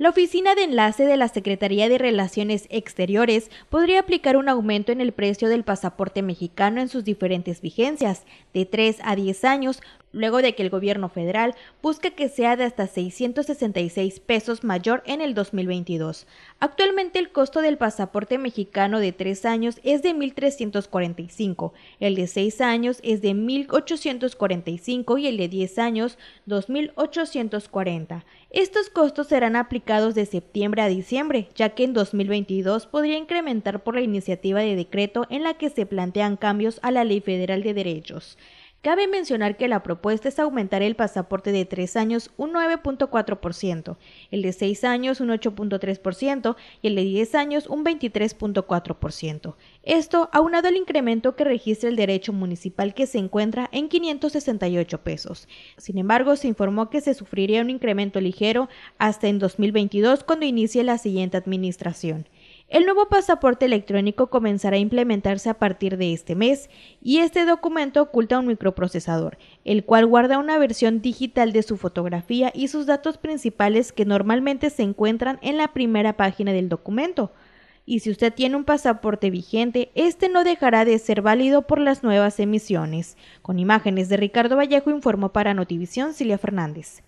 La oficina de enlace de la Secretaría de Relaciones Exteriores podría aplicar un aumento en el precio del pasaporte mexicano en sus diferentes vigencias, de 3 a 10 años, luego de que el gobierno federal busca que sea de hasta 666 pesos mayor en el 2022. Actualmente el costo del pasaporte mexicano de 3 años es de 1.345, el de 6 años es de 1.845 y el de 10 años 2.840. Estos costos serán aplicados de septiembre a diciembre, ya que en 2022 podría incrementar por la iniciativa de decreto en la que se plantean cambios a la Ley Federal de Derechos. Cabe mencionar que la propuesta es aumentar el pasaporte de tres años un 9.4%, el de seis años un 8.3% y el de 10 años un 23.4%. Esto aunado al incremento que registra el derecho municipal que se encuentra en 568 pesos. Sin embargo, se informó que se sufriría un incremento ligero hasta en 2022 cuando inicie la siguiente administración. El nuevo pasaporte electrónico comenzará a implementarse a partir de este mes y este documento oculta un microprocesador, el cual guarda una versión digital de su fotografía y sus datos principales que normalmente se encuentran en la primera página del documento. Y si usted tiene un pasaporte vigente, este no dejará de ser válido por las nuevas emisiones. Con imágenes de Ricardo Vallejo informó para Notivisión Cilia Fernández.